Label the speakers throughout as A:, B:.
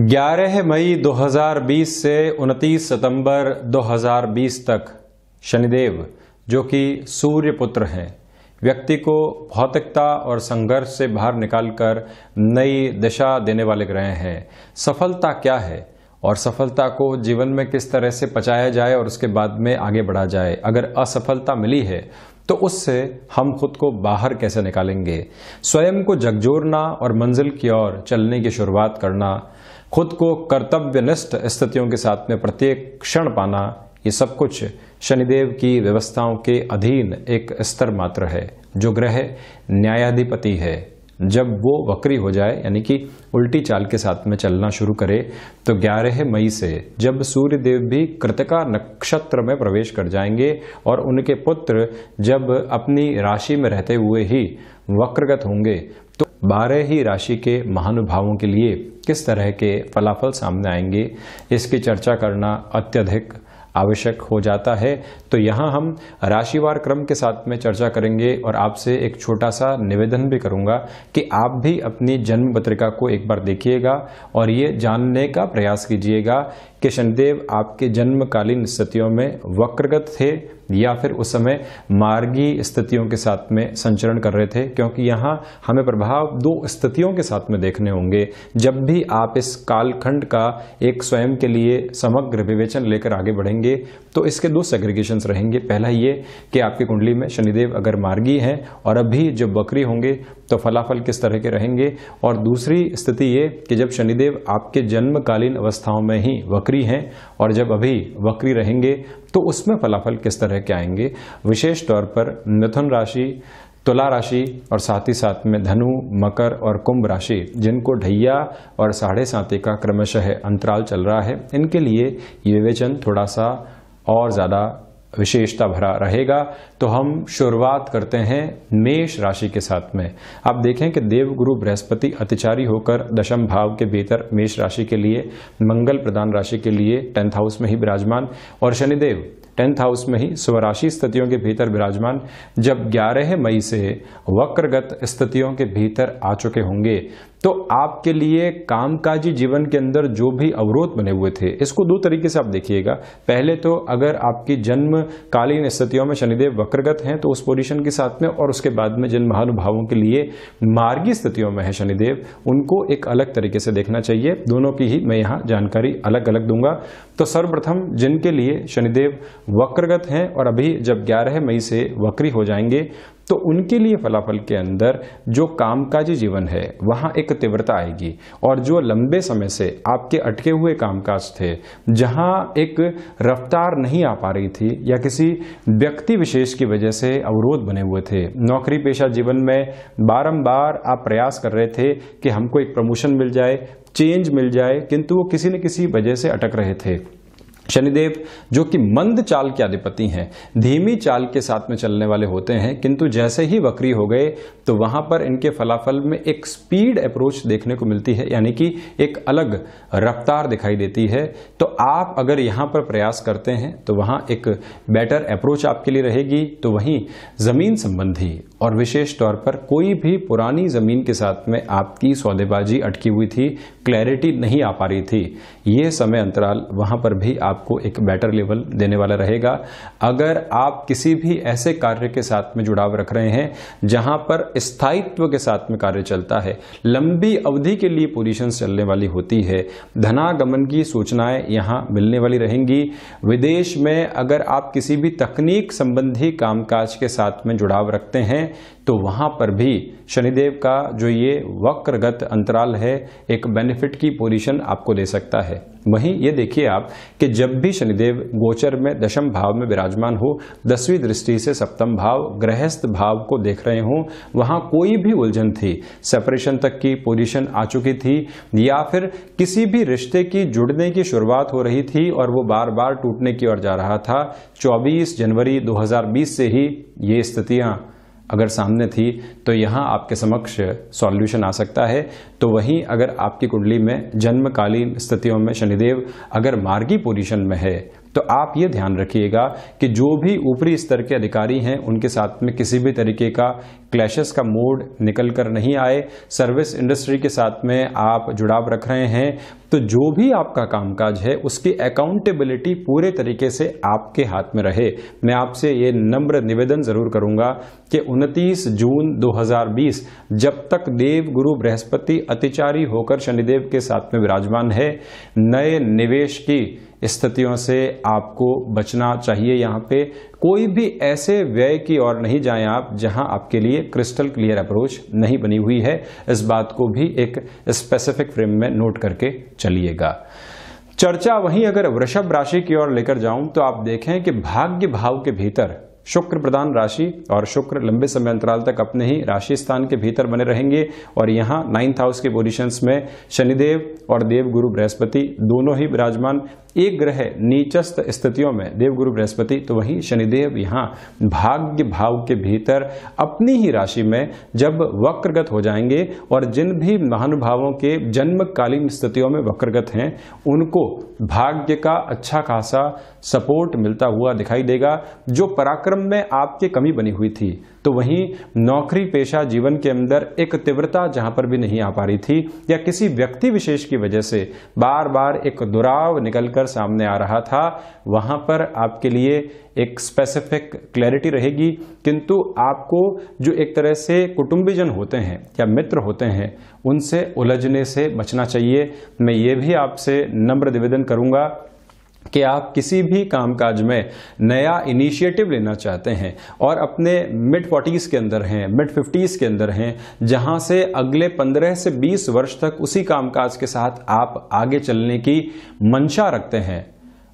A: 11 मई 2020 से 29 सितंबर 2020 तक शनिदेव जो कि सूर्य पुत्र हैं व्यक्ति को भौतिकता और संघर्ष से बाहर निकालकर नई दिशा देने वाले ग्रह हैं सफलता क्या है और सफलता को जीवन में किस तरह से पचाया जाए और उसके बाद में आगे बढ़ा जाए अगर असफलता मिली है तो उससे हम खुद को बाहर कैसे निकालेंगे स्वयं को जगजोरना और मंजिल की ओर चलने की शुरुआत करना खुद को कर्तव्यनिष्ठ स्थितियों के साथ में प्रत्येक क्षण पाना ये सब कुछ शनिदेव की व्यवस्थाओं के अधीन एक स्तर मात्र है जो ग्रह न्यायाधिपति है जब वो वक्री हो जाए यानी कि उल्टी चाल के साथ में चलना शुरू करे तो 11 मई से जब सूर्य देव भी कृतिका नक्षत्र में प्रवेश कर जाएंगे और उनके पुत्र जब अपनी राशि में रहते हुए ही वक्रगत होंगे बारह ही राशि के महानुभावों के लिए किस तरह के फलाफल सामने आएंगे इसकी चर्चा करना अत्यधिक आवश्यक हो जाता है तो यहाँ हम राशिवार क्रम के साथ में चर्चा करेंगे और आपसे एक छोटा सा निवेदन भी करूँगा कि आप भी अपनी जन्म पत्रिका को एक बार देखिएगा और ये जानने का प्रयास कीजिएगा कि शनिदेव आपके जन्मकालीन स्थितियों में वक्रगत थे या फिर उस समय मार्गी स्थितियों के साथ में संचरण कर रहे थे क्योंकि यहाँ हमें प्रभाव दो स्थितियों के साथ में देखने होंगे जब भी आप इस कालखंड का एक स्वयं के लिए समग्र विवेचन लेकर आगे बढ़ेंगे तो इसके दो सेग्रीगेशन रहेंगे पहला ये कि आपकी कुंडली में शनिदेव अगर मार्गी हैं और अभी जो बकरी होंगे तो फलाफल किस तरह के रहेंगे और दूसरी स्थिति ये कि जब शनिदेव आपके जन्मकालीन अवस्थाओं में ही वक्री हैं और जब अभी वक्री रहेंगे तो उसमें फलाफल किस तरह के आएंगे विशेष तौर पर मिथुन राशि तुला राशि और साथ ही साथ में धनु मकर और कुंभ राशि जिनको ढैया और साढ़े साथी का क्रमशः अंतराल चल रहा है इनके लिए ये विवेचन थोड़ा सा और ज़्यादा विशेषता भरा रहेगा तो हम शुरुआत करते हैं मेष राशि के साथ में आप देखें कि देव गुरु बृहस्पति अतिचारी होकर दशम भाव के भीतर मेष राशि के लिए मंगल प्रधान राशि के लिए टेंथ हाउस में ही विराजमान और शनिदेव टेंथ हाउस में ही स्वराशि स्थितियों के भीतर विराजमान जब ग्यारह मई से वक्रगत स्थितियों के भीतर आ चुके होंगे तो आपके लिए कामकाजी जीवन के अंदर जो भी अवरोध बने हुए थे इसको दो तरीके से आप देखिएगा पहले तो अगर आपकी जन्मकालीन स्थितियों में शनिदेव वक्रगत हैं तो उस पोजीशन के साथ में और उसके बाद में जिन महानुभावों के लिए मार्गी स्थितियों में है शनिदेव उनको एक अलग तरीके से देखना चाहिए दोनों की ही मैं यहाँ जानकारी अलग अलग दूंगा तो सर्वप्रथम जिनके लिए शनिदेव वक्रगत हैं और अभी जब ग्यारह मई से वक्री हो जाएंगे तो उनके लिए फलाफल के अंदर जो कामकाजी जीवन है वहाँ एक तीव्रता आएगी और जो लंबे समय से आपके अटके हुए कामकाज थे जहाँ एक रफ्तार नहीं आ पा रही थी या किसी व्यक्ति विशेष की वजह से अवरोध बने हुए थे नौकरी पेशा जीवन में बारंबार आप प्रयास कर रहे थे कि हमको एक प्रमोशन मिल जाए चेंज मिल जाए किंतु वो किसी न किसी वजह से अटक रहे थे शनिदेव जो कि मंद चाल के अधिपति हैं धीमी चाल के साथ में चलने वाले होते हैं किंतु जैसे ही वक्री हो गए तो वहां पर इनके फलाफल में एक स्पीड अप्रोच देखने को मिलती है यानी कि एक अलग रफ्तार दिखाई देती है तो आप अगर यहां पर प्रयास करते हैं तो वहां एक बेटर अप्रोच आपके लिए रहेगी तो वहीं जमीन संबंधी और विशेष तौर पर कोई भी पुरानी ज़मीन के साथ में आपकी सौदेबाजी अटकी हुई थी क्लैरिटी नहीं आ पा रही थी ये समय अंतराल वहाँ पर भी आपको एक बेटर लेवल देने वाला रहेगा अगर आप किसी भी ऐसे कार्य के साथ में जुड़ाव रख रहे हैं जहाँ पर स्थायित्व के साथ में कार्य चलता है लंबी अवधि के लिए पोजिशन चलने वाली होती है धनागमन की सूचनाएं यहाँ मिलने वाली रहेंगी विदेश में अगर आप किसी भी तकनीक संबंधी कामकाज के साथ में जुड़ाव रखते हैं तो वहाँ पर भी शनिदेव का जो ये वक्रगत अंतराल है एक बेनिफिट की पोजीशन आपको दे सकता है वहीं ये देखिए आप कि जब भी शनिदेव गोचर में दशम भाव में विराजमान हो दसवीं दृष्टि से सप्तम भाव गृहस्थ भाव को देख रहे हों वहाँ कोई भी उलझन थी सेपरेशन तक की पोजीशन आ चुकी थी या फिर किसी भी रिश्ते की जुड़ने की शुरुआत हो रही थी और वो बार बार टूटने की ओर जा रहा था 24 जनवरी 2020 से ही ये स्थितियां अगर सामने थी तो यहाँ आपके समक्ष सॉल्यूशन आ सकता है तो वहीं अगर आपकी कुंडली में जन्मकालीन स्थितियों में शनिदेव अगर मार्गी पोजीशन में है तो आप ये ध्यान रखिएगा कि जो भी ऊपरी स्तर के अधिकारी हैं उनके साथ में किसी भी तरीके का क्लैशेस का मोड निकल कर नहीं आए सर्विस इंडस्ट्री के साथ में आप जुड़ाव रख रहे हैं तो जो भी आपका कामकाज है उसकी अकाउंटेबिलिटी पूरे तरीके से आपके हाथ में रहे मैं आपसे ये नम्र निवेदन ज़रूर करूंगा कि 29 जून 2020 जब तक देव गुरु बृहस्पति अतिचारी होकर शनिदेव के साथ में विराजमान है नए निवेश की स्थितियों से आपको बचना चाहिए यहाँ पे कोई भी ऐसे व्यय की ओर नहीं जाएं आप जहां आपके लिए क्रिस्टल क्लियर अप्रोच नहीं बनी हुई है इस बात को भी एक स्पेसिफिक फ्रेम में नोट करके चलिएगा चर्चा वहीं अगर वृषभ राशि की ओर लेकर जाऊं तो आप देखें कि भाग्य भाव के भीतर शुक्र प्रदान राशि और शुक्र लंबे समय अंतराल तक अपने ही राशि स्थान के भीतर बने रहेंगे और यहाँ नाइन्थ हाउस के पोजिशंस में शनिदेव और देव गुरु बृहस्पति दोनों ही विराजमान एक ग्रह नीचस्त स्थितियों में देवगुरु बृहस्पति तो वहीं शनिदेव यहाँ भाग्य भाव के भीतर अपनी ही राशि में जब वक्रगत हो जाएंगे और जिन भी महानुभावों के जन्मकालीन स्थितियों में वक्रगत हैं उनको भाग्य का अच्छा खासा सपोर्ट मिलता हुआ दिखाई देगा जो पराक्रम में आपके कमी बनी हुई थी तो वहीं नौकरी पेशा जीवन के अंदर एक तीव्रता जहां पर भी नहीं आ पा रही थी या किसी व्यक्ति विशेष की वजह से बार बार एक दुराव निकलकर सामने आ रहा था वहां पर आपके लिए एक स्पेसिफिक क्लैरिटी रहेगी किंतु आपको जो एक तरह से कुटुंबीजन होते हैं या मित्र होते हैं उनसे उलझने से बचना चाहिए मैं ये भी आपसे नम्र निवेदन करूंगा कि आप किसी भी कामकाज में नया इनिशिएटिव लेना चाहते हैं और अपने मिड फोर्टीज़ के अंदर हैं मिड फिफ्टीज़ के अंदर हैं जहां से अगले 15 से 20 वर्ष तक उसी कामकाज के साथ आप आगे चलने की मंशा रखते हैं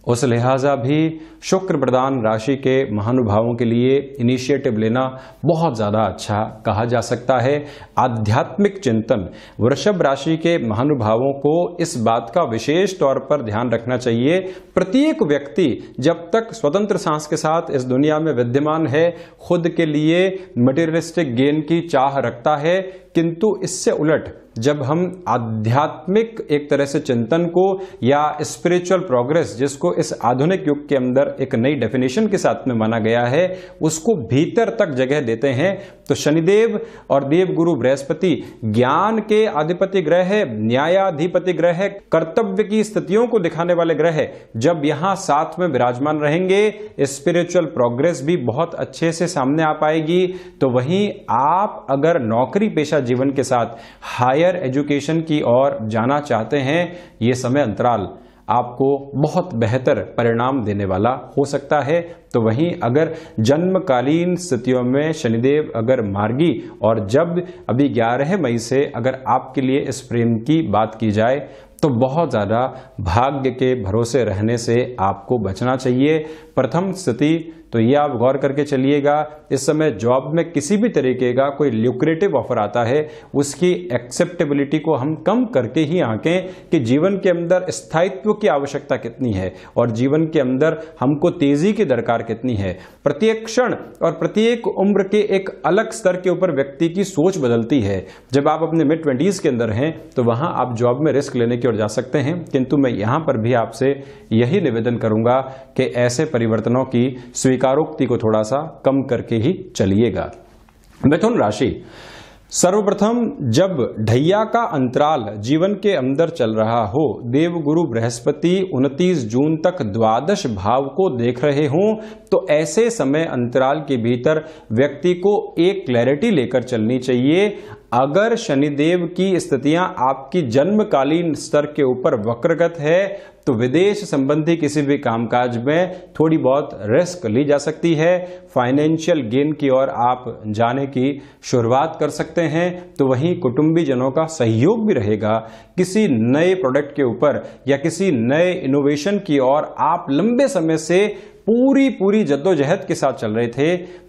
A: उस लिहाजा भी शुक्र प्रदान राशि के महानुभावों के लिए इनिशिएटिव लेना बहुत ज़्यादा अच्छा कहा जा सकता है आध्यात्मिक चिंतन वृषभ राशि के महानुभावों को इस बात का विशेष तौर पर ध्यान रखना चाहिए प्रत्येक व्यक्ति जब तक स्वतंत्र सांस के साथ इस दुनिया में विद्यमान है खुद के लिए मटेरियलिस्टिक गेन की चाह रखता है किंतु इससे उलट जब हम आध्यात्मिक एक तरह से चिंतन को या स्पिरिचुअल प्रोग्रेस जिसको इस आधुनिक युग के अंदर एक नई डेफिनेशन के साथ में माना गया है उसको भीतर तक जगह देते हैं तो शनिदेव और देवगुरु बृहस्पति ज्ञान के अधिपति ग्रह है न्यायाधिपति ग्रह है कर्तव्य की स्थितियों को दिखाने वाले ग्रह है जब यहां साथ में विराजमान रहेंगे स्पिरिचुअल प्रोग्रेस भी बहुत अच्छे से सामने आ पाएगी तो वहीं आप अगर नौकरी पेशा जीवन के साथ हायर एजुकेशन की ओर जाना चाहते हैं ये समय अंतराल आपको बहुत बेहतर परिणाम देने वाला हो सकता है तो वहीं अगर जन्मकालीन स्थितियों में शनिदेव अगर मार्गी और जब अभी ग्यारह मई से अगर आपके लिए इस प्रेम की बात की जाए तो बहुत ज़्यादा भाग्य के भरोसे रहने से आपको बचना चाहिए प्रथम स्थिति तो ये आप गौर करके चलिएगा इस समय जॉब में किसी भी तरीके का कोई ल्यूक्रेटिव ऑफर आता है उसकी एक्सेप्टेबिलिटी को हम कम करके ही आंकें कि जीवन के अंदर स्थायित्व की आवश्यकता कितनी है और जीवन के अंदर हमको तेजी की दरकार कितनी है प्रत्येक क्षण और प्रत्येक उम्र के एक अलग स्तर के ऊपर व्यक्ति की सोच बदलती है जब आप अपने मिड ट्वेंटीज़ के अंदर हैं तो वहाँ आप जॉब में रिस्क लेने की ओर जा सकते हैं किंतु मैं यहाँ पर भी आपसे यही निवेदन करूँगा कि ऐसे परिवर्तनों की स्वीकार विकारोक्ति को थोड़ा सा कम करके ही चलिएगा मिथुन राशि सर्वप्रथम जब ढैया का अंतराल जीवन के अंदर चल रहा हो देवगुरु बृहस्पति 29 जून तक द्वादश भाव को देख रहे हों तो ऐसे समय अंतराल के भीतर व्यक्ति को एक क्लैरिटी लेकर चलनी चाहिए अगर शनिदेव की स्थितियां आपकी जन्मकालीन स्तर के ऊपर वक्रगत है तो विदेश संबंधी किसी भी कामकाज में थोड़ी बहुत रिस्क ली जा सकती है फाइनेंशियल गेन की ओर आप जाने की शुरुआत कर सकते हैं तो वहीं कुटुंबी जनों का सहयोग भी रहेगा किसी नए प्रोडक्ट के ऊपर या किसी नए इनोवेशन की ओर आप लंबे समय से पूरी पूरी जद्दोजहद के साथ चल रहे थे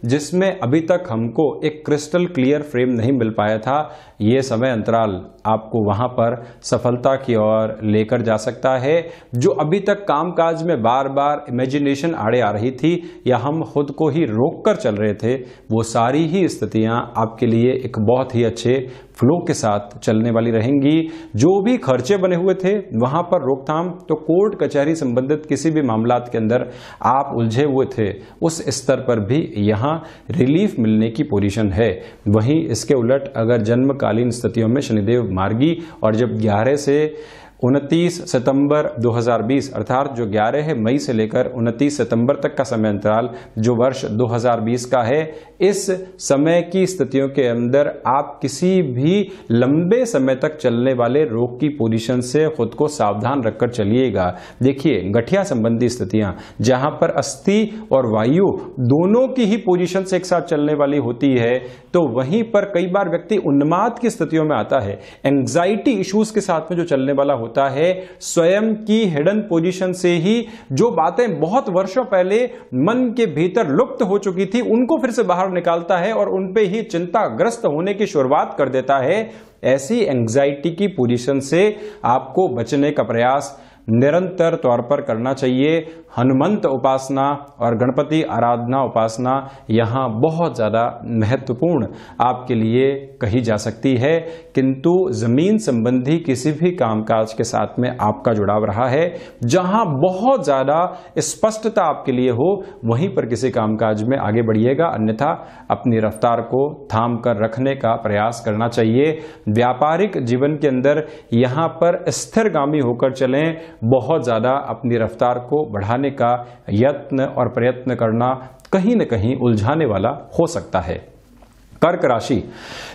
A: जिसमें अभी तक हमको एक क्रिस्टल क्लियर फ्रेम नहीं मिल पाया था ये समय अंतराल आपको वहाँ पर सफलता की ओर लेकर जा सकता है जो अभी तक कामकाज में बार बार इमेजिनेशन आड़े आ रही थी या हम खुद को ही रोक कर चल रहे थे वो सारी ही स्थितियाँ आपके लिए एक बहुत ही अच्छे फ्लो के साथ चलने वाली रहेंगी जो भी खर्चे बने हुए थे वहां पर रोकथाम तो कोर्ट कचहरी संबंधित किसी भी मामला के अंदर आप उलझे हुए थे उस स्तर पर भी यहां रिलीफ मिलने की पोजीशन है वहीं इसके उलट अगर जन्मकालीन स्थितियों में शनिदेव मार्गी और जब ग्यारह से उनतीस सितंबर 2020 अर्थात जो 11 मई से लेकर 29 सितंबर तक का समय अंतराल जो वर्ष 2020 का है इस समय की स्थितियों के अंदर आप किसी भी लंबे समय तक चलने वाले रोग की पोजीशन से खुद को सावधान रखकर चलिएगा देखिए गठिया संबंधी स्थितियां जहां पर अस्थि और वायु दोनों की ही पोजीशन से एक साथ चलने वाली होती है तो वहीं पर कई बार व्यक्ति उन्माद की स्थितियों में आता है एंग्जाइटी इश्यूज के साथ में जो चलने वाला होता होता है स्वयं की हिडन पोजीशन से ही जो बातें बहुत वर्षों पहले मन के भीतर लुप्त हो चुकी थी उनको फिर से बाहर निकालता है और उनपे ही ही चिंताग्रस्त होने की शुरुआत कर देता है ऐसी एंग्जाइटी की पोजीशन से आपको बचने का प्रयास निरंतर तौर पर करना चाहिए हनुमंत उपासना और गणपति आराधना उपासना यहाँ बहुत ज़्यादा महत्वपूर्ण आपके लिए कही जा सकती है किंतु ज़मीन संबंधी किसी भी कामकाज के साथ में आपका जुड़ाव रहा है जहाँ बहुत ज़्यादा स्पष्टता आपके लिए हो वहीं पर किसी कामकाज में आगे बढ़िएगा अन्यथा अपनी रफ्तार को थाम कर रखने का प्रयास करना चाहिए व्यापारिक जीवन के अंदर यहाँ पर स्थिरगामी होकर चलें बहुत ज़्यादा अपनी रफ्तार को बढ़ा बढ़ाने का यत्न और प्रयत्न करना कहीं न कहीं उलझाने वाला हो सकता है कर्क राशि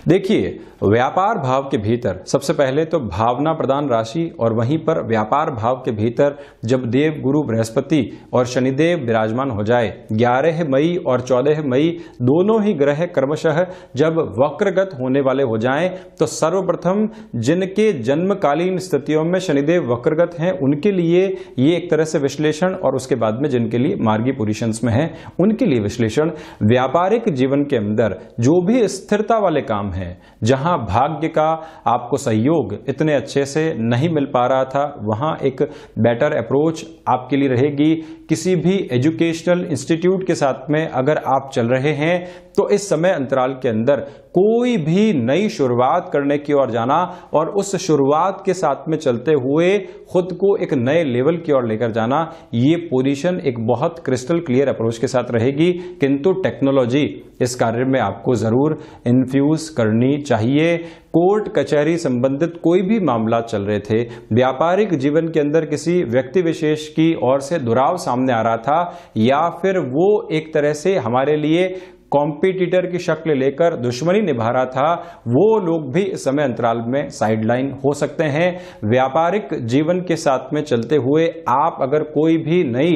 A: देखिए व्यापार भाव के भीतर सबसे पहले तो भावना प्रदान राशि और वहीं पर व्यापार भाव के भीतर जब देव गुरु बृहस्पति और शनिदेव विराजमान हो जाए 11 मई और 14 मई दोनों ही ग्रह कर्मशः जब वक्रगत होने वाले हो जाएं तो सर्वप्रथम जिनके जन्मकालीन स्थितियों में शनिदेव वक्रगत हैं उनके लिए ये एक तरह से विश्लेषण और उसके बाद में जिनके लिए मार्गी पोजिशन में है उनके लिए विश्लेषण व्यापारिक जीवन के अंदर जो भी भी स्थिरता वाले काम हैं जहां भाग्य का आपको सहयोग इतने अच्छे से नहीं मिल पा रहा था वहां एक बेटर अप्रोच आपके लिए रहेगी किसी भी एजुकेशनल इंस्टीट्यूट के साथ में अगर आप चल रहे हैं तो इस समय अंतराल के अंदर कोई भी नई शुरुआत करने की ओर जाना और उस शुरुआत के साथ में चलते हुए खुद को एक नए लेवल की ओर लेकर जाना ये पोजीशन एक बहुत क्रिस्टल क्लियर अप्रोच के साथ रहेगी किंतु टेक्नोलॉजी इस कार्य में आपको ज़रूर इन्फ्यूज़ करनी चाहिए कोर्ट कचहरी संबंधित कोई भी मामला चल रहे थे व्यापारिक जीवन के अंदर किसी व्यक्ति विशेष की ओर से दुराव सामने आ रहा था या फिर वो एक तरह से हमारे लिए कॉम्पिटिटर की शक्ल लेकर दुश्मनी निभा रहा था वो लोग भी इस समय अंतराल में साइडलाइन हो सकते हैं व्यापारिक जीवन के साथ में चलते हुए आप अगर कोई भी नई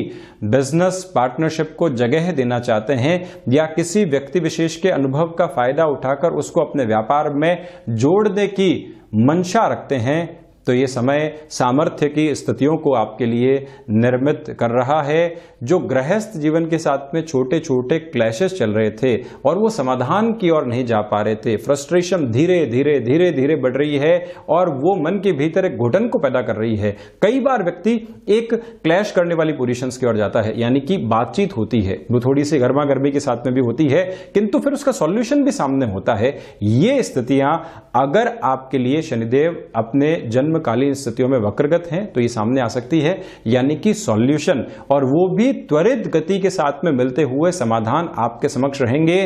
A: बिजनेस पार्टनरशिप को जगह देना चाहते हैं या किसी व्यक्ति विशेष के अनुभव का फायदा उठाकर उसको अपने व्यापार में जोड़ने की मंशा रखते हैं तो ये समय सामर्थ्य की स्थितियों को आपके लिए निर्मित कर रहा है जो गृहस्थ जीवन के साथ में छोटे छोटे क्लैशेस चल रहे थे और वो समाधान की ओर नहीं जा पा रहे थे फ्रस्ट्रेशन धीरे धीरे धीरे धीरे बढ़ रही है और वो मन के भीतर एक घुटन को पैदा कर रही है कई बार व्यक्ति एक क्लैश करने वाली पोजिशन की ओर जाता है यानी कि बातचीत होती है वो थोड़ी सी गर्मा गर्मी के साथ में भी होती है किंतु फिर उसका सॉल्यूशन भी सामने होता है ये स्थितियां अगर आपके लिए शनिदेव अपने जन्म में कालीन स्थितियों में वक्रगत हैं तो ये सामने आ सकती है यानी कि सॉल्यूशन और वो भी त्वरित गति के साथ में मिलते हुए समाधान आपके समक्ष रहेंगे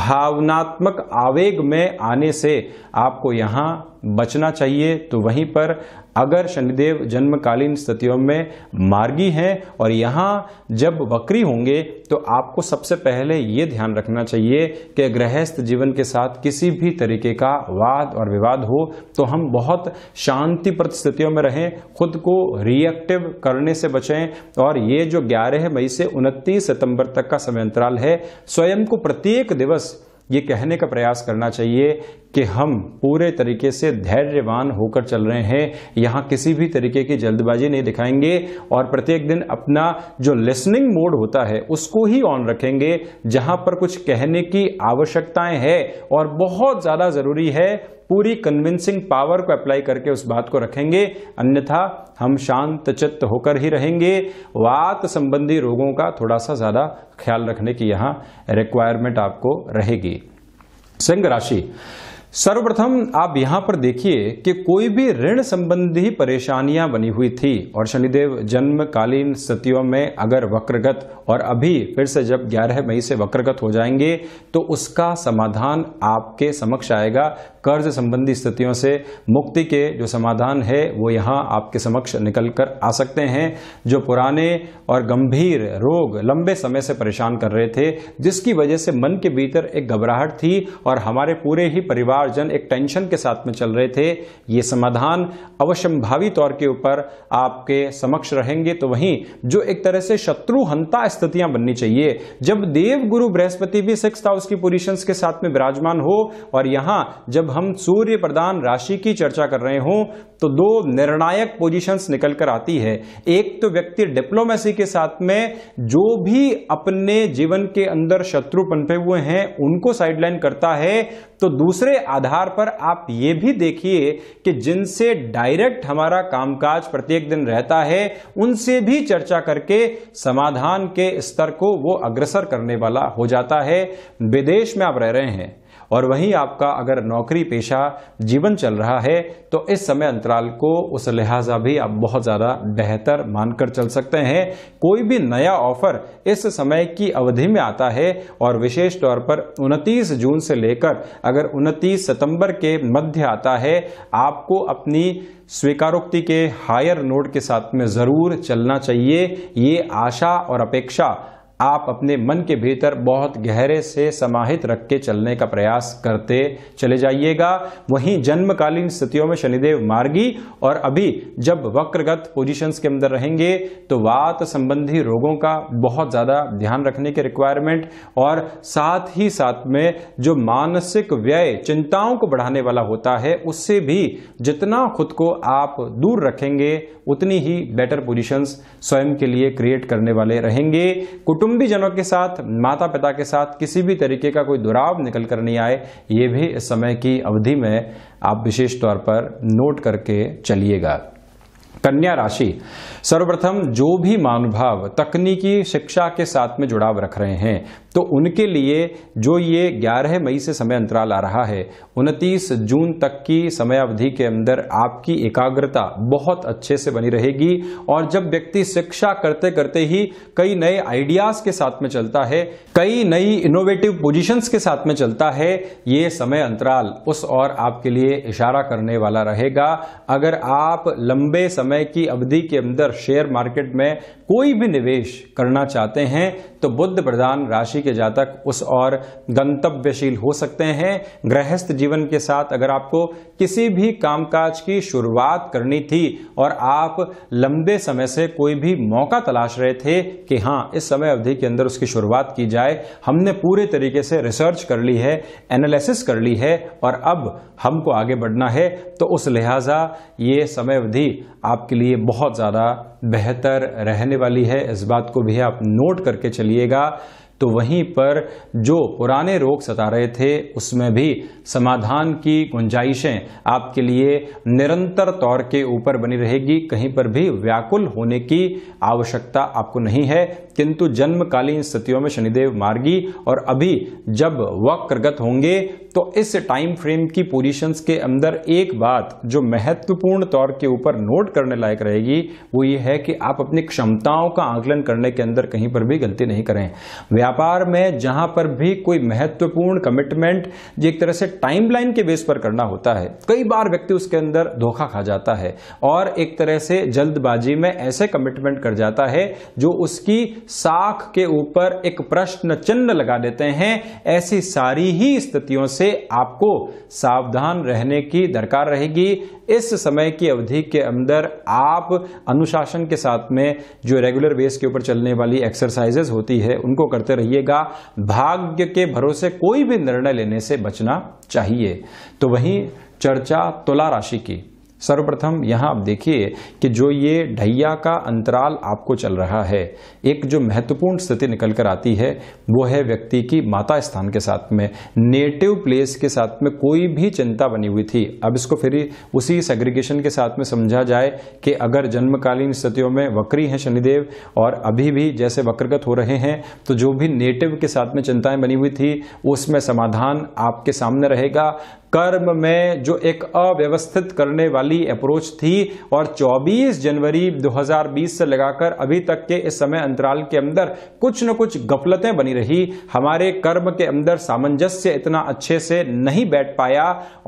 A: भावनात्मक आवेग में आने से आपको यहाँ बचना चाहिए तो वहीं पर अगर शनिदेव जन्मकालीन स्थितियों में मार्गी हैं और यहाँ जब वक्री होंगे तो आपको सबसे पहले ये ध्यान रखना चाहिए कि गृहस्थ जीवन के साथ किसी भी तरीके का वाद और विवाद हो तो हम बहुत शांति परिस्थितियों में रहें खुद को रिएक्टिव करने से बचें और ये जो ग्यारह मई से उनतीस सितंबर तक का समय अंतराल है स्वयं को प्रत्येक दिवस ये कहने का प्रयास करना चाहिए कि हम पूरे तरीके से धैर्यवान होकर चल रहे हैं यहाँ किसी भी तरीके की जल्दबाजी नहीं दिखाएंगे और प्रत्येक दिन अपना जो लिसनिंग मोड होता है उसको ही ऑन रखेंगे जहाँ पर कुछ कहने की आवश्यकताएं है और बहुत ज़्यादा ज़रूरी है पूरी कन्विंसिंग पावर को अप्लाई करके उस बात को रखेंगे अन्यथा हम शांत चित्त होकर ही रहेंगे वात संबंधी रोगों का थोड़ा सा ज़्यादा ख्याल रखने की यहाँ रिक्वायरमेंट आपको रहेगी सिंह राशि सर्वप्रथम आप यहां पर देखिए कि कोई भी ऋण संबंधी परेशानियां बनी हुई थी और शनिदेव जन्मकालीन स्थितियों में अगर वक्रगत और अभी फिर से जब ग्यारह मई से वक्रगत हो जाएंगे तो उसका समाधान आपके समक्ष आएगा कर्ज संबंधी स्थितियों से मुक्ति के जो समाधान है वो यहाँ आपके समक्ष निकल कर आ सकते हैं जो पुराने और गंभीर रोग लंबे समय से परेशान कर रहे थे जिसकी वजह से मन के भीतर एक घबराहट थी और हमारे पूरे ही परिवारजन एक टेंशन के साथ में चल रहे थे ये समाधान अवश्यंभावी तौर के ऊपर आपके समक्ष रहेंगे तो वहीं जो एक तरह से शत्रुहंता स्थितियां बननी चाहिए जब देव गुरु बृहस्पति भी सिक्स हाउस की पोजिशन के साथ में विराजमान हो और यहां जब हम सूर्य प्रदान राशि की चर्चा कर रहे हों तो दो निर्णायक पोजीशंस निकल कर आती है एक तो व्यक्ति डिप्लोमेसी के साथ में जो भी अपने जीवन के अंदर शत्रु पनपे हुए हैं उनको साइडलाइन करता है तो दूसरे आधार पर आप ये भी देखिए कि जिनसे डायरेक्ट हमारा कामकाज प्रत्येक दिन रहता है उनसे भी चर्चा करके समाधान के स्तर को वो अग्रसर करने वाला हो जाता है विदेश में आप रह रहे हैं और वहीं आपका अगर नौकरी पेशा जीवन चल रहा है तो इस समय अंतराल को उस लिहाजा भी आप बहुत ज़्यादा बेहतर मानकर चल सकते हैं कोई भी नया ऑफर इस समय की अवधि में आता है और विशेष तौर पर 29 जून से लेकर अगर 29 सितंबर के मध्य आता है आपको अपनी स्वीकारोक्ति के हायर नोट के साथ में ज़रूर चलना चाहिए ये आशा और अपेक्षा आप अपने मन के भीतर बहुत गहरे से समाहित रख के चलने का प्रयास करते चले जाइएगा वहीं जन्मकालीन स्थितियों में शनिदेव मार्गी और अभी जब वक्रगत पोजीशंस के अंदर रहेंगे तो वात संबंधी रोगों का बहुत ज़्यादा ध्यान रखने के रिक्वायरमेंट और साथ ही साथ में जो मानसिक व्यय चिंताओं को बढ़ाने वाला होता है उससे भी जितना खुद को आप दूर रखेंगे उतनी ही बेटर पोजिशंस स्वयं के लिए क्रिएट करने वाले रहेंगे कुटुंब तुम भी के साथ माता पिता के साथ किसी भी तरीके का कोई दुराव निकल कर नहीं आए ये भी इस समय की अवधि में आप विशेष तौर पर नोट करके चलिएगा कन्या राशि सर्वप्रथम जो भी मानुभाव तकनीकी शिक्षा के साथ में जुड़ाव रख रहे हैं तो उनके लिए जो ये 11 मई से समय अंतराल आ रहा है 29 जून तक की समयावधि के अंदर आपकी एकाग्रता बहुत अच्छे से बनी रहेगी और जब व्यक्ति शिक्षा करते करते ही कई नए आइडियाज के साथ में चलता है कई नई इनोवेटिव पोजिशन के साथ में चलता है ये समय अंतराल उस और आपके लिए इशारा करने वाला रहेगा अगर आप लंबे समय समय की अवधि के अंदर शेयर मार्केट में कोई भी निवेश करना चाहते हैं तो बुद्ध प्रधान राशि के जातक उस और गंतव्यशील हो सकते हैं गृहस्थ जीवन के साथ अगर आपको किसी भी कामकाज की शुरुआत करनी थी और आप लंबे समय से कोई भी मौका तलाश रहे थे कि हाँ इस समय अवधि के अंदर उसकी शुरुआत की जाए हमने पूरे तरीके से रिसर्च कर ली है एनालिसिस कर ली है और अब हमको आगे बढ़ना है तो उस लिहाजा ये समय अवधि आपके लिए बहुत ज़्यादा बेहतर रहने वाली है इस बात को भी आप नोट करके चलिएगा तो वहीं पर जो पुराने रोग सता रहे थे उसमें भी समाधान की गुंजाइशें आपके लिए निरंतर तौर के ऊपर बनी रहेगी कहीं पर भी व्याकुल होने की आवश्यकता आपको नहीं है किंतु जन्मकालीन स्थितियों में शनिदेव मार्गी और अभी जब वक्रगत होंगे तो इस टाइम फ्रेम की पोजीशंस के अंदर एक बात जो महत्वपूर्ण तौर के ऊपर नोट करने लायक रहेगी वो ये है कि आप अपनी क्षमताओं का आकलन करने के अंदर कहीं पर भी गलती नहीं करें व्यापार में जहां पर भी कोई महत्वपूर्ण कमिटमेंट एक तरह से टाइमलाइन के बेस पर करना होता है कई बार व्यक्ति उसके अंदर धोखा खा जाता है और एक तरह से जल्दबाजी में ऐसे कमिटमेंट कर जाता है जो उसकी साख के ऊपर एक प्रश्न चिन्ह लगा देते हैं ऐसी सारी ही स्थितियों से आपको सावधान रहने की दरकार रहेगी इस समय की अवधि के अंदर आप अनुशासन के साथ में जो रेगुलर बेस के ऊपर चलने वाली एक्सरसाइजेस होती है उनको करते रहिएगा भाग्य के भरोसे कोई भी निर्णय लेने से बचना चाहिए तो वहीं चर्चा तुला राशि की सर्वप्रथम यहाँ आप देखिए कि जो ये ढैया का अंतराल आपको चल रहा है एक जो महत्वपूर्ण स्थिति निकल कर आती है वो है व्यक्ति की माता स्थान के साथ में नेटिव प्लेस के साथ में कोई भी चिंता बनी हुई थी अब इसको फिर उसी सेग्रीगेशन के साथ में समझा जाए कि अगर जन्मकालीन स्थितियों में वक्री हैं शनिदेव और अभी भी जैसे वक्रगत हो रहे हैं तो जो भी नेटिव के साथ में चिंताएं बनी हुई थी उसमें समाधान आपके सामने रहेगा कर्म में जो एक अव्यवस्थित करने वाली अप्रोच थी और 24 जनवरी 2020 से लगाकर अभी तक के इस समय अंतराल के अंदर कुछ न कुछ गफलतें बनी रही हमारे कर्म के अंदर सामंजस्य इतना अच्छे से नहीं बैठ पाया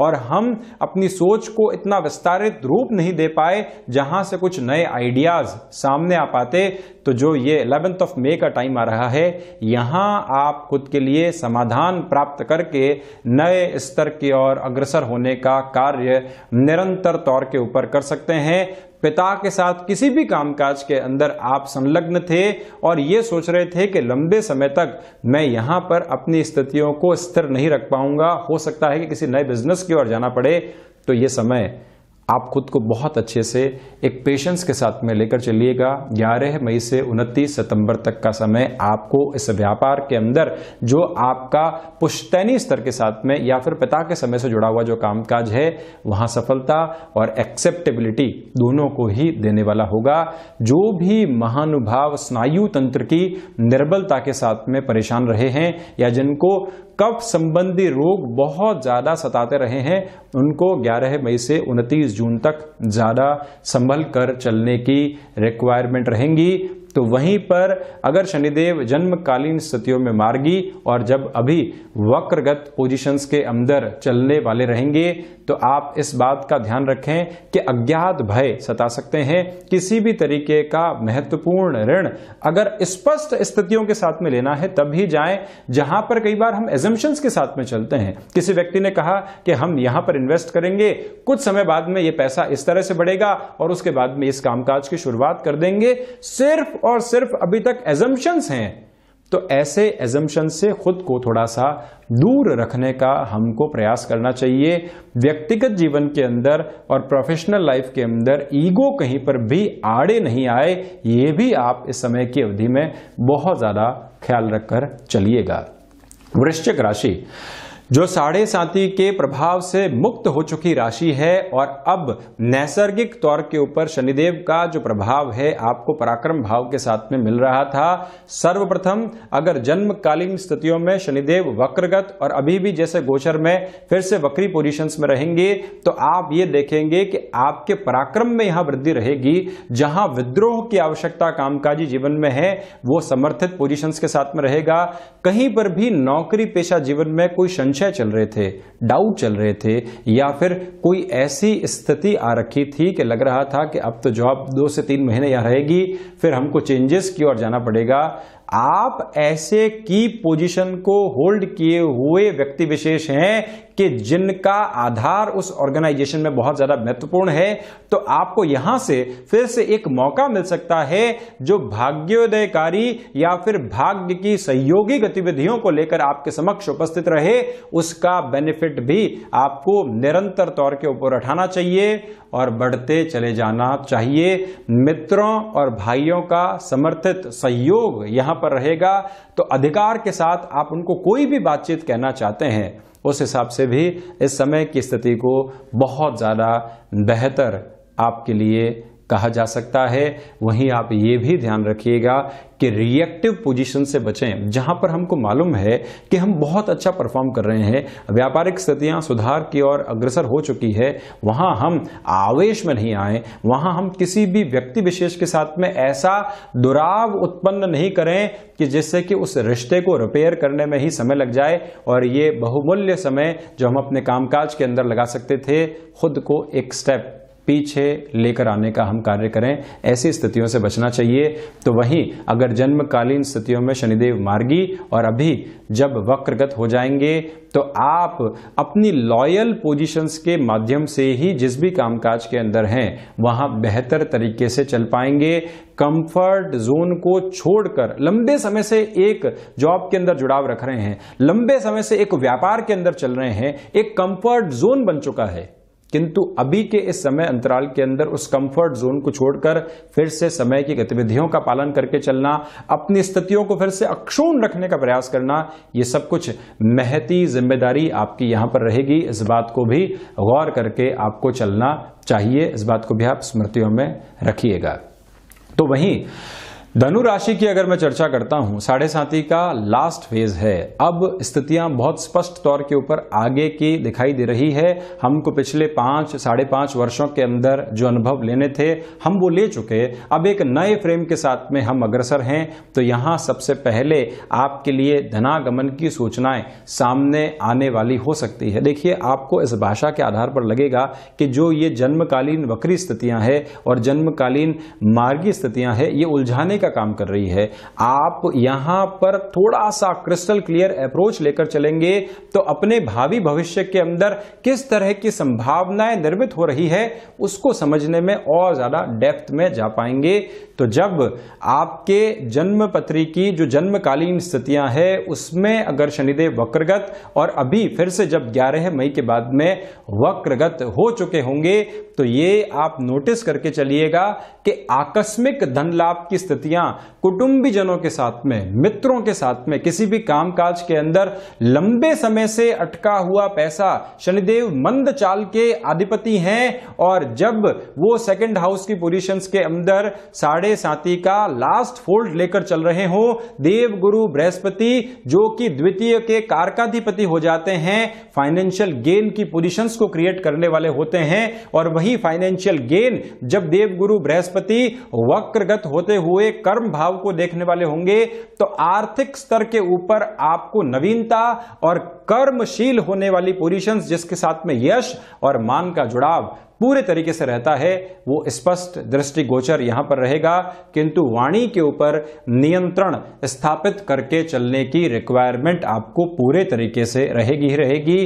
A: और हम अपनी सोच को इतना विस्तारित रूप नहीं दे पाए जहां से कुछ नए आइडियाज सामने आ पाते तो जो ये इलेवेंथ ऑफ मे का टाइम आ रहा है यहां आप खुद के लिए समाधान प्राप्त करके नए स्तर की और और अग्रसर होने का कार्य निरंतर तौर के ऊपर कर सकते हैं पिता के साथ किसी भी कामकाज के अंदर आप संलग्न थे और ये सोच रहे थे कि लंबे समय तक मैं यहाँ पर अपनी स्थितियों को स्थिर नहीं रख पाऊंगा हो सकता है कि किसी नए बिजनेस की ओर जाना पड़े तो ये समय आप खुद को बहुत अच्छे से एक पेशेंस के साथ में लेकर चलिएगा 11 मई से 29 सितंबर तक का समय आपको इस व्यापार के अंदर जो आपका पुश्तैनी स्तर के साथ में या फिर पिता के समय से जुड़ा हुआ जो कामकाज है वहां सफलता और एक्सेप्टेबिलिटी दोनों को ही देने वाला होगा जो भी महानुभाव स्नायु तंत्र की निर्बलता के साथ में परेशान रहे हैं या जिनको कफ संबंधी रोग बहुत ज्यादा सताते रहे हैं उनको 11 मई से उनतीस जून तक ज़्यादा संभल कर चलने की रिक्वायरमेंट रहेंगी तो वहीं पर अगर शनिदेव जन्मकालीन स्थितियों में मार्गी और जब अभी वक्रगत पोजीशंस के अंदर चलने वाले रहेंगे तो आप इस बात का ध्यान रखें कि अज्ञात भय सता सकते हैं किसी भी तरीके का महत्वपूर्ण ऋण अगर स्पष्ट स्थितियों के साथ में लेना है तब ही जाएं जहां पर कई बार हम एजम्पन्स के साथ में चलते हैं किसी व्यक्ति ने कहा कि हम यहां पर इन्वेस्ट करेंगे कुछ समय बाद में यह पैसा इस तरह से बढ़ेगा और उसके बाद में इस कामकाज की शुरुआत कर देंगे सिर्फ और सिर्फ अभी तक एजम्पन्स हैं तो ऐसे एजम्पन से खुद को थोड़ा सा दूर रखने का हमको प्रयास करना चाहिए व्यक्तिगत जीवन के अंदर और प्रोफेशनल लाइफ के अंदर ईगो कहीं पर भी आड़े नहीं आए ये भी आप इस समय की अवधि में बहुत ज़्यादा ख्याल रखकर चलिएगा वृश्चिक राशि जो साढ़े साथी के प्रभाव से मुक्त हो चुकी राशि है और अब नैसर्गिक तौर के ऊपर शनिदेव का जो प्रभाव है आपको पराक्रम भाव के साथ में मिल रहा था सर्वप्रथम अगर जन्मकालीन स्थितियों में शनिदेव वक्रगत और अभी भी जैसे गोचर में फिर से वक्री पोजिशंस में रहेंगे तो आप ये देखेंगे कि आपके पराक्रम में यहां वृद्धि रहेगी जहां विद्रोह की आवश्यकता कामकाजी जीवन में है वो समर्थित पोजिशंस के साथ में रहेगा कहीं पर भी नौकरी पेशा जीवन में कोई संशय संशय चल रहे थे डाउट चल रहे थे या फिर कोई ऐसी स्थिति आ रखी थी कि लग रहा था कि अब तो जॉब दो से तीन महीने यहाँ रहेगी फिर हमको चेंजेस की ओर जाना पड़ेगा आप ऐसे की पोजीशन को होल्ड किए हुए व्यक्ति विशेष हैं कि जिनका आधार उस ऑर्गेनाइजेशन में बहुत ज्यादा महत्वपूर्ण है तो आपको यहां से फिर से एक मौका मिल सकता है जो भाग्योदयकारी या फिर भाग्य की सहयोगी गतिविधियों को लेकर आपके समक्ष उपस्थित रहे उसका बेनिफिट भी आपको निरंतर तौर के ऊपर उठाना चाहिए और बढ़ते चले जाना चाहिए मित्रों और भाइयों का समर्थित सहयोग यहां पर रहेगा तो अधिकार के साथ आप उनको कोई भी बातचीत कहना चाहते हैं उस हिसाब से भी इस समय की स्थिति को बहुत ज़्यादा बेहतर आपके लिए कहा जा सकता है वहीं आप ये भी ध्यान रखिएगा कि रिएक्टिव पोजीशन से बचें जहां पर हमको मालूम है कि हम बहुत अच्छा परफॉर्म कर रहे हैं व्यापारिक स्थितियां सुधार की ओर अग्रसर हो चुकी है वहां हम आवेश में नहीं आए वहां हम किसी भी व्यक्ति विशेष के साथ में ऐसा दुराव उत्पन्न नहीं करें कि जिससे कि उस रिश्ते को रिपेयर करने में ही समय लग जाए और ये बहुमूल्य समय जो हम अपने कामकाज के अंदर लगा सकते थे खुद को एक स्टेप पीछे लेकर आने का हम कार्य करें ऐसी स्थितियों से बचना चाहिए तो वहीं अगर जन्मकालीन स्थितियों में शनिदेव मार्गी और अभी जब वक्रगत हो जाएंगे तो आप अपनी लॉयल पोजीशंस के माध्यम से ही जिस भी कामकाज के अंदर हैं वहां बेहतर तरीके से चल पाएंगे कंफर्ट जोन को छोड़कर लंबे समय से एक जॉब के अंदर जुड़ाव रख रहे हैं लंबे समय से एक व्यापार के अंदर चल रहे हैं एक कंफर्ट जोन बन चुका है किंतु अभी के इस समय अंतराल के अंदर उस कंफर्ट जोन को छोड़कर फिर से समय की गतिविधियों का पालन करके चलना अपनी स्थितियों को फिर से अक्षुण रखने का प्रयास करना ये सब कुछ महती जिम्मेदारी आपकी यहां पर रहेगी इस बात को भी गौर करके आपको चलना चाहिए इस बात को भी आप स्मृतियों में रखिएगा तो वहीं धनु राशि की अगर मैं चर्चा करता हूं साढ़े साथी का लास्ट फेज है अब स्थितियां बहुत स्पष्ट तौर के ऊपर आगे की दिखाई दे रही है हमको पिछले पांच साढ़े पांच वर्षों के अंदर जो अनुभव लेने थे हम वो ले चुके अब एक नए फ्रेम के साथ में हम अग्रसर हैं तो यहां सबसे पहले आपके लिए धनागमन की सूचनाएं सामने आने वाली हो सकती है देखिए आपको इस भाषा के आधार पर लगेगा कि जो ये जन्मकालीन वक्री स्थितियां हैं और जन्मकालीन मार्गी स्थितियां हैं ये उलझाने का काम कर रही है आप यहां पर थोड़ा सा क्रिस्टल क्लियर अप्रोच लेकर चलेंगे तो अपने भावी भविष्य के अंदर किस तरह की संभावनाएं निर्मित हो रही है उसको समझने में और ज्यादा डेप्थ में जा पाएंगे तो जब आपके जन्म पत्री की जो जन्मकालीन स्थितियां है उसमें अगर शनिदेव वक्रगत और अभी फिर से जब ग्यारह मई के बाद में वक्रगत हो चुके होंगे तो ये आप नोटिस करके चलिएगा कि आकस्मिक धन लाभ की स्थिति व्यक्तियां कुटुंबीजनों के साथ में मित्रों के साथ में किसी भी कामकाज के अंदर लंबे समय से अटका हुआ पैसा शनिदेव मंद चाल के अधिपति हैं और जब वो सेकंड हाउस की पोजीशंस के अंदर साढ़े साथी का लास्ट फोल्ड लेकर चल रहे हो देव गुरु बृहस्पति जो कि द्वितीय के कारकाधिपति हो जाते हैं फाइनेंशियल गेन की पोजीशंस को क्रिएट करने वाले होते हैं और वही फाइनेंशियल गेन जब देव गुरु बृहस्पति वक्रगत होते हुए कर्म भाव को देखने वाले होंगे तो आर्थिक स्तर के ऊपर आपको नवीनता और कर्मशील होने वाली पोजिशन जिसके साथ में यश और मान का जुड़ाव पूरे तरीके से रहता है वो स्पष्ट दृष्टिगोचर यहां पर रहेगा किंतु वाणी के ऊपर नियंत्रण स्थापित करके चलने की रिक्वायरमेंट आपको पूरे तरीके से रहेगी ही रहेगी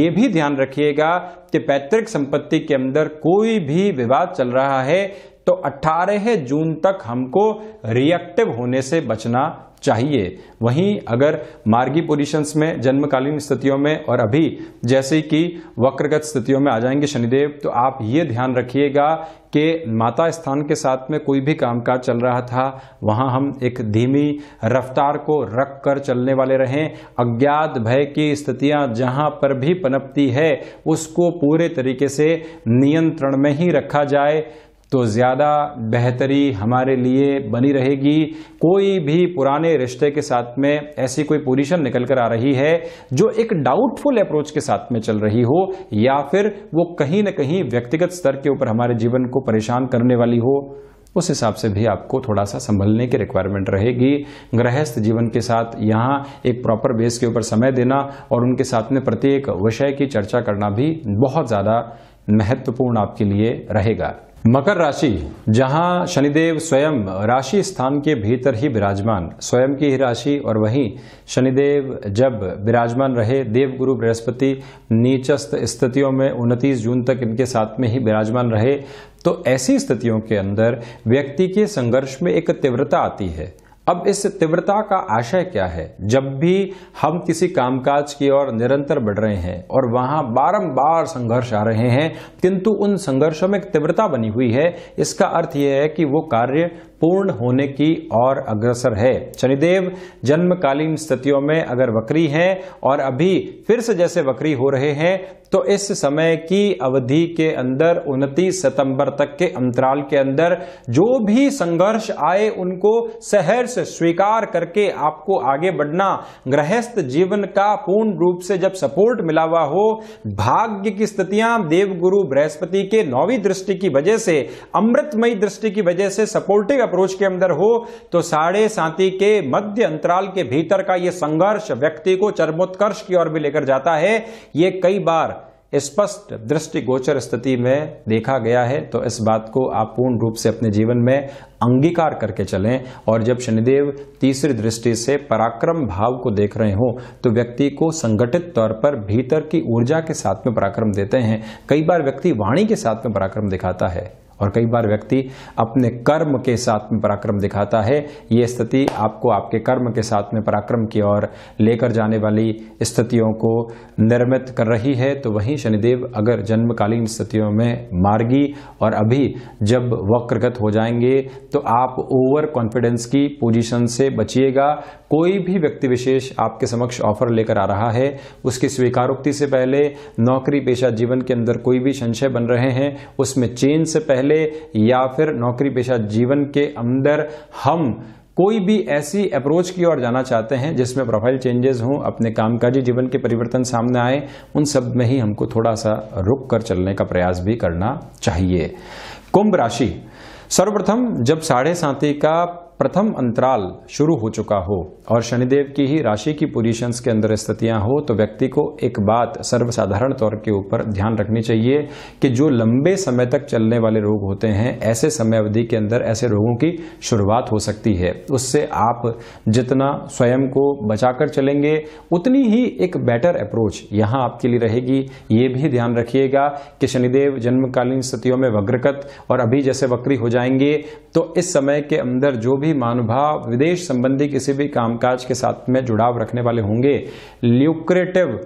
A: ये भी ध्यान रखिएगा कि पैतृक संपत्ति के अंदर कोई भी विवाद चल रहा है तो 18 जून तक हमको रिएक्टिव होने से बचना चाहिए वहीं अगर मार्गी पोजीशंस में जन्मकालीन स्थितियों में और अभी जैसे कि वक्रगत स्थितियों में आ जाएंगे शनिदेव तो आप ये ध्यान रखिएगा कि माता स्थान के साथ में कोई भी कामकाज चल रहा था वहां हम एक धीमी रफ्तार को रख कर चलने वाले रहें अज्ञात भय की स्थितियां जहां पर भी पनपती है उसको पूरे तरीके से नियंत्रण में ही रखा जाए तो ज़्यादा बेहतरी हमारे लिए बनी रहेगी कोई भी पुराने रिश्ते के साथ में ऐसी कोई पोजीशन निकल कर आ रही है जो एक डाउटफुल अप्रोच के साथ में चल रही हो या फिर वो कहीं ना कहीं व्यक्तिगत स्तर के ऊपर हमारे जीवन को परेशान करने वाली हो उस हिसाब से भी आपको थोड़ा सा संभलने की रिक्वायरमेंट रहेगी गृहस्थ जीवन के साथ यहाँ एक प्रॉपर बेस के ऊपर समय देना और उनके साथ में प्रत्येक विषय की चर्चा करना भी बहुत ज़्यादा महत्वपूर्ण आपके लिए रहेगा मकर राशि जहां शनिदेव स्वयं राशि स्थान के भीतर ही विराजमान स्वयं की ही राशि और वहीं शनिदेव जब विराजमान रहे देवगुरु बृहस्पति नीचस्त स्थितियों में उनतीस जून तक इनके साथ में ही विराजमान रहे तो ऐसी स्थितियों के अंदर व्यक्ति के संघर्ष में एक तीव्रता आती है अब इस तीव्रता का आशय क्या है जब भी हम किसी कामकाज की ओर निरंतर बढ़ रहे हैं और वहां बारंबार संघर्ष आ रहे हैं किंतु उन संघर्षों में तीव्रता बनी हुई है इसका अर्थ यह है कि वो कार्य पूर्ण होने की और अग्रसर है शनिदेव जन्मकालीन स्थितियों में अगर वक्री हैं और अभी फिर से जैसे वक्री हो रहे हैं तो इस समय की अवधि के अंदर उनतीस सितंबर तक के अंतराल के अंदर जो भी संघर्ष आए उनको सहर्ष स्वीकार करके आपको आगे बढ़ना गृहस्थ जीवन का पूर्ण रूप से जब सपोर्ट मिला हुआ हो भाग्य की स्थितियां देवगुरु बृहस्पति के नौवीं दृष्टि की वजह से अमृतमयी दृष्टि की वजह से सपोर्टिव अप्रोच के अंदर हो तो साढ़े सांति के मध्य अंतराल के भीतर का यह संघर्ष व्यक्ति को चरमोत्कर्ष की ओर भी लेकर जाता है यह कई बार स्पष्ट दृष्टिगोचर स्थिति में देखा गया है तो इस बात को आप पूर्ण रूप से अपने जीवन में अंगीकार करके चलें और जब शनिदेव तीसरी दृष्टि से पराक्रम भाव को देख रहे हो तो व्यक्ति को संगठित तौर पर भीतर की ऊर्जा के साथ में पराक्रम देते हैं कई बार व्यक्ति वाणी के साथ में पराक्रम दिखाता है और कई बार व्यक्ति अपने कर्म के साथ में पराक्रम दिखाता है ये स्थिति आपको आपके कर्म के साथ में पराक्रम की ओर लेकर जाने वाली स्थितियों को निर्मित कर रही है तो वहीं शनिदेव अगर जन्मकालीन स्थितियों में मार्गी और अभी जब वक्रगत हो जाएंगे तो आप ओवर कॉन्फिडेंस की पोजीशन से बचिएगा कोई भी व्यक्ति विशेष आपके समक्ष ऑफर लेकर आ रहा है उसकी स्वीकारोक्ति से पहले नौकरी पेशा जीवन के अंदर कोई भी संशय बन रहे हैं उसमें चेन से पहले पहले या फिर नौकरी पेशा जीवन के अंदर हम कोई भी ऐसी अप्रोच की ओर जाना चाहते हैं जिसमें प्रोफाइल चेंजेस हों अपने कामकाजी जीवन के परिवर्तन सामने आए उन सब में ही हमको थोड़ा सा रुक कर चलने का प्रयास भी करना चाहिए कुंभ राशि सर्वप्रथम जब साढ़े साथी का प्रथम अंतराल शुरू हो चुका हो और शनिदेव की ही राशि की पोजिशन के अंदर स्थितियां हो तो व्यक्ति को एक बात सर्वसाधारण तौर के ऊपर ध्यान रखनी चाहिए कि जो लंबे समय तक चलने वाले रोग होते हैं ऐसे समय अवधि के अंदर ऐसे रोगों की शुरुआत हो सकती है उससे आप जितना स्वयं को बचाकर चलेंगे उतनी ही एक बेटर अप्रोच यहाँ आपके लिए रहेगी ये भी ध्यान रखिएगा कि शनिदेव जन्मकालीन स्थितियों में वक्रगत और अभी जैसे वक्री हो जाएंगे तो इस समय के अंदर जो भी भी मानुभाव विदेश संबंधी किसी भी कामकाज के साथ में जुड़ाव रखने वाले होंगे ल्यूक्रेटिव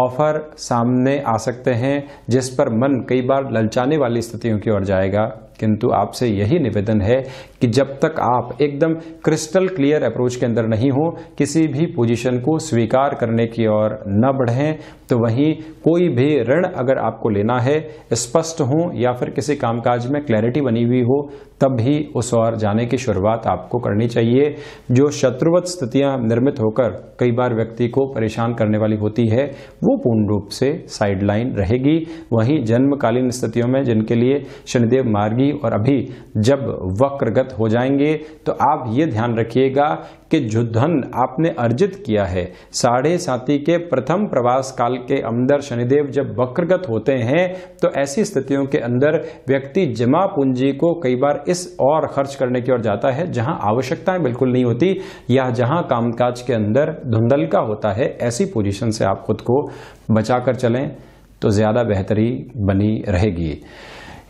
A: ऑफर सामने आ सकते हैं जिस पर मन कई बार ललचाने वाली स्थितियों की ओर जाएगा किंतु आपसे यही निवेदन है कि जब तक आप एकदम क्रिस्टल क्लियर अप्रोच के अंदर नहीं हो किसी भी पोजीशन को स्वीकार करने की ओर न बढ़ें तो वहीं कोई भी ऋण अगर आपको लेना है स्पष्ट हो या फिर किसी कामकाज में क्लैरिटी बनी हुई हो तब भी उस ओर जाने की शुरुआत आपको करनी चाहिए जो शत्रुवत स्थितियां निर्मित होकर कई बार व्यक्ति को परेशान करने वाली होती है वो पूर्ण रूप से साइडलाइन रहेगी वहीं जन्मकालीन स्थितियों में जिनके लिए शनिदेव मार्गी अभी और अभी जब वक्रगत हो जाएंगे तो आप ये ध्यान रखिएगा कि जो धन आपने अर्जित किया है साढ़े साती के प्रथम प्रवास काल के अंदर शनिदेव जब वक्रगत होते हैं तो ऐसी स्थितियों के अंदर व्यक्ति जमा पूंजी को कई बार इस और खर्च करने की ओर जाता है जहां आवश्यकताएं बिल्कुल नहीं होती या जहां कामकाज के अंदर धुंधल का होता है ऐसी पोजिशन से आप खुद को बचाकर चलें तो ज़्यादा बेहतरी बनी रहेगी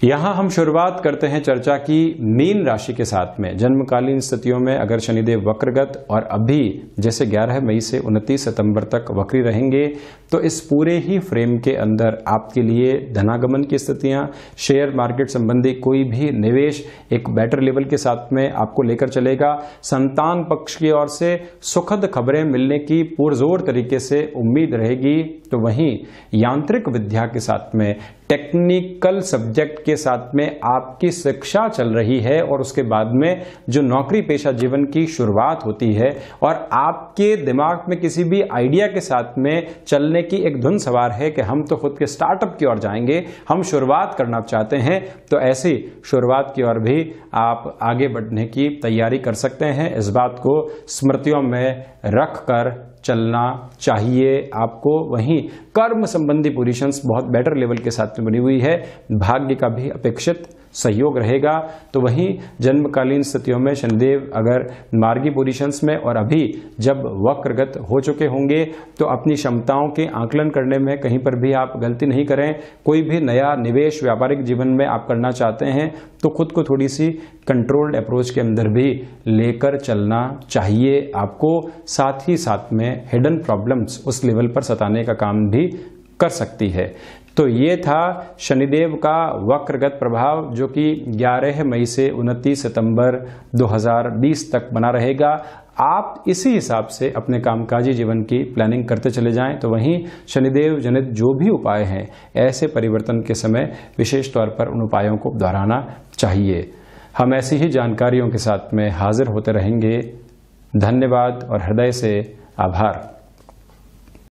A: यहां हम शुरुआत करते हैं चर्चा की मीन राशि के साथ में जन्मकालीन स्थितियों में अगर शनिदेव वक्रगत और अभी जैसे 11 मई से 29 सितंबर तक वक्री रहेंगे तो इस पूरे ही फ्रेम के अंदर आपके लिए धनागमन की स्थितियां शेयर मार्केट संबंधी कोई भी निवेश एक बेटर लेवल के साथ में आपको लेकर चलेगा संतान पक्ष की ओर से सुखद खबरें मिलने की पुरजोर तरीके से उम्मीद रहेगी तो वहीं यांत्रिक विद्या के साथ में टेक्निकल सब्जेक्ट के साथ में आपकी शिक्षा चल रही है और उसके बाद में जो नौकरी पेशा जीवन की शुरुआत होती है और आपके दिमाग में किसी भी आइडिया के साथ में चलने की एक धुन सवार है कि हम तो खुद के स्टार्टअप की ओर जाएंगे हम शुरुआत करना चाहते हैं तो ऐसी शुरुआत की ओर भी आप आगे बढ़ने की तैयारी कर सकते हैं इस बात को स्मृतियों में रख कर चलना चाहिए आपको वहीं कर्म संबंधी पोजिशंस बहुत बेटर लेवल के साथ साथ में बनी हुई है भाग्य का भी अपेक्षित सहयोग रहेगा तो वहीं जन्मकालीन स्थितियों में शनिदेव अगर मार्गी पोजिशंस में और अभी जब वक्रगत हो चुके होंगे तो अपनी क्षमताओं के आकलन करने में कहीं पर भी आप गलती नहीं करें कोई भी नया निवेश व्यापारिक जीवन में आप करना चाहते हैं तो खुद को थोड़ी सी कंट्रोल्ड अप्रोच के अंदर भी लेकर चलना चाहिए आपको साथ ही साथ में हिडन प्रॉब्लम्स उस लेवल पर सताने का काम भी कर सकती है तो ये था शनिदेव का वक्रगत प्रभाव जो कि 11 मई से 29 सितंबर 2020 तक बना रहेगा आप इसी हिसाब से अपने कामकाजी जीवन की प्लानिंग करते चले जाएं तो वहीं शनिदेव जनित जो भी उपाय हैं ऐसे परिवर्तन के समय विशेष तौर पर उन उपायों को दोहराना चाहिए हम ऐसी ही जानकारियों के साथ में हाजिर होते रहेंगे धन्यवाद और हृदय से आभार